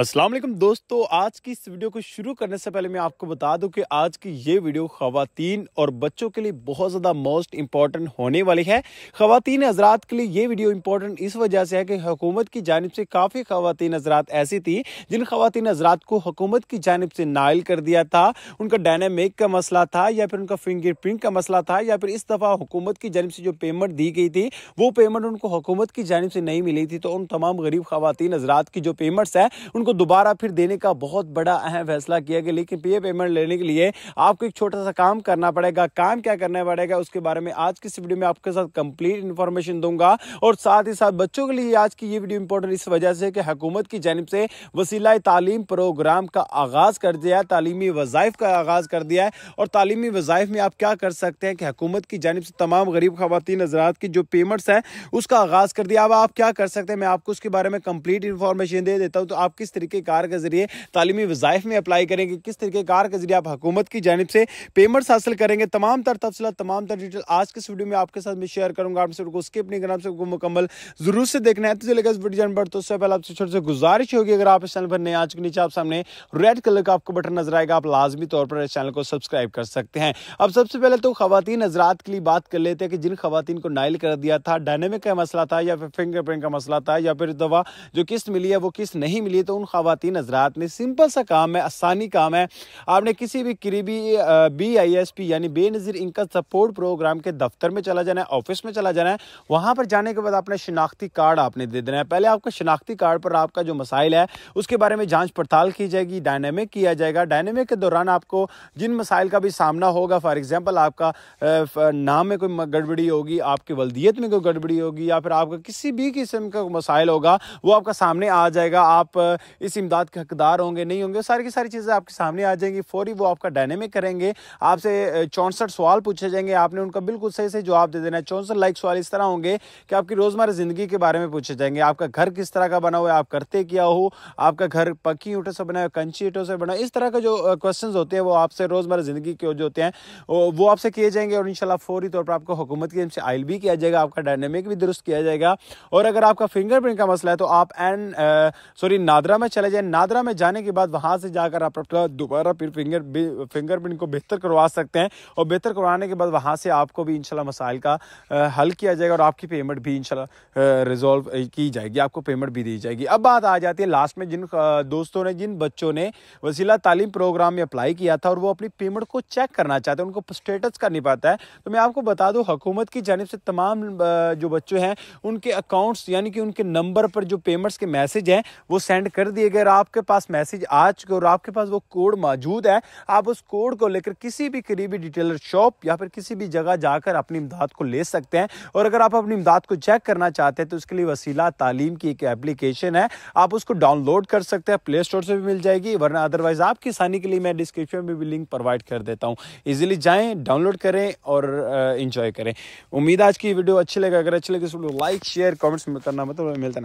असलम दोस्तों आज की इस वीडियो को शुरू करने से पहले मैं आपको बता दूं कि आज की ये वीडियो खातन और बच्चों के लिए बहुत ज़्यादा मोस्ट इम्पॉर्टेंट होने वाली है खातन हजरात के लिए ये वीडियो इम्पोर्टेंट इस वजह से है कि हुकूमत की जानब से काफ़ी खातन हजरात ऐसी थी जिन खातन हजरात को हकूमत की जानब से नायल कर दिया था उनका डायनामिक का मसला था या फिर उनका फिंगर प्रिंट का मसला था या फिर इस दफ़ा हुकूमत की जानब से जो पेमेंट दी गई थी वो पेमेंट उनको हुकूमत की जानब से नहीं मिली थी तो उन तमाम गरीब खातन हजरात की जो पेमेंट्स हैं उनको दोबारा फिर देने का बहुत बड़ा अहम फैसला किया गया लेकिन पी पेमेंट लेने के लिए आपको एक छोटा सा काम करना पड़ेगा काम क्या करना पड़ेगा उसके बारे में आज की इस वीडियो में आपके साथ कंप्लीट इन्फॉर्मेशन दूंगा और साथ ही साथ बच्चों के लिए आज की ये वीडियो इंपॉर्टेंट इस वजह से कि हुकूमत की जानब से वसीला तालीम प्रोग्राम का आगाज़ कर दिया है तालीमी वज़ाइफ का आगाज़ कर दिया है और तालीमी वज़ाइफ में आप क्या कर सकते हैं कि हुकूमत की जानब से तमाम गरीब खातन नजरात की जो पेमेंट्स हैं उसका आगाज़ कर दिया अब आप क्या कर सकते हैं मैं आपको उसके बारे में कंप्लीट इन्फॉर्मेशन दे देता हूँ तो आप किस तरीके कार के जरिए तालीमी वजायफ में अप्लाई करेंगे किस तरीके कार के जरिए आप हुकूमत की जानब से पेमेंट्स हासिल करेंगे तमाम तर तफसला तमाम तर डिटेल आज के इस वीडियो में आपके साथ मैं शेयर करूंगा आप सबको स्किप नहीं करना आप मुकम्मल जरूर से देखना है तो इस वीडियो तो उससे पहले आपसे छोटे से गुजारिश होगी अगर आप इस चैनल पर नए आज के नीचे आप सामने रेड कलर का आपको बटन नजर आएगा आप लाजमी तौर पर इस चैनल को सब्सक्राइब कर सकते हैं अब सबसे पहले तो खातन हजरात के लिए बात कर लेते हैं कि जिन खातन को नाइल कर दिया था डायनेमिक का मसला था या फिर फिंगरप्रिंट का मसला था या फिर दवा जो किस्त मिली है वो किस्त नहीं मिली तो उन खातन हजरात ने सिंपल सा काम है आसानी काम है आपने किसी भी करीबी बी आई एस पी यानी बेनज़ीर इनकम सपोर्ट प्रोग्राम के दफ्तर में चला जाना है ऑफिस में चला जाना है वहाँ पर जाने के बाद अपना शिनाख्ती कार्ड आपने दे देना है पहले आपका शिनाख्ती कार्ड पर आपका जो मसाइल है उसके बारे में जाँच पड़ताल की जाएगी डायनेमिक किया जाएगा डायनेमिक के दौरान आपको जिन मसाइल का भी सामना होगा फॉर एग्ज़ाम्पल आपका नाम में कोई गड़बड़ी होगी आपकी वल्दियत में कोई गड़बड़ी होगी या फिर आपका किसी भी किस्म का मसाइल होगा वो आपका सामने आ जाएगा आप इस इमदाद के हकदार होंगे नहीं होंगे सारी की सारी चीज़ें आपके सामने आ जाएंगी फौरी वो आपका डायनेमिक करेंगे आपसे चौंसठ सवाल पूछे जाएंगे आपने उनका बिल्कुल सही से जवाब दे देना है चौंसठ लाइक सवाल इस तरह होंगे कि आपकी रोज़मर्रा ज़िंदगी के बारे में पूछे जाएंगे आपका घर किस तरह का बना हुआ है आप करते क्या हो आपका घर पक्की ईंटों से बना हुआ कंची ऊँटों से बना इस तरह का जो क्वेश्चन होते हैं वो आपसे रोज़मर्रा ज़िंदगी के जो होते हैं वो आपसे किए जाएंगे और इन फौरी तौर पर आपको हुकूमत की से आयल भी किया जाएगा आपका डायनेमिक भी दुरुस्त किया जाएगा और अगर आपका फिंगरप्रिंट का मसला है तो आप एन सॉरी नादरा में चले जाए नादरा में जाने के बाद वहाँ से जाकर आप अपना दोबारा फिर फिंगर फिंगरप्रिंट को बेहतर करवा सकते हैं और बेहतर करवाने के बाद वहाँ से आपको भी इनशाला मसाइल का हल किया जाएगा और आपकी पेमेंट भी इनशाला रिजॉल्व की जाएगी आपको पेमेंट भी दी जाएगी अब बात आ जाती है लास्ट में जिन दोस्तों ने जिन बच्चों ने वसीला तालीम प्रोग्राम में अप्लाई किया था और वो अपनी पेमेंट को चेक करना चाहते हैं उनको स्टेटस का नहीं पाता है तो मैं आपको बता दूँ हुकूमत की जानब से तमाम जो बच्चे हैं उनके अकाउंट्स यानी कि उनके नंबर पर जो पेमेंट्स के मैसेज हैं वो सेंड कर कर दी अगर आपके पास मैसेज आ चुके और आपके पास वो कोड मौजूद है आप उस कोड को लेकर किसी भी करीबी डिटेलर शॉप या फिर किसी भी जगह जाकर अपनी इमदाद को ले सकते हैं और अगर आप अपनी इमदाद को चेक करना चाहते हैं तो उसके लिए वसीला तालीम की एक एप्लीकेशन है आप उसको डाउनलोड कर सकते हैं प्ले स्टोर से भी मिल जाएगी वरना अदरवाइज आपकी आसानी के लिए मैं डिस्क्रिप्शन में भी लिंक प्रोवाइड कर देता हूँ ईजिली जाएँ डाउनलोड करें और इन्जॉय करें उम्मीद आज की वीडियो अच्छी लगे अगर अच्छी लगे तो लाइक शेयर कॉमेंट्स में करना मतलब मिलता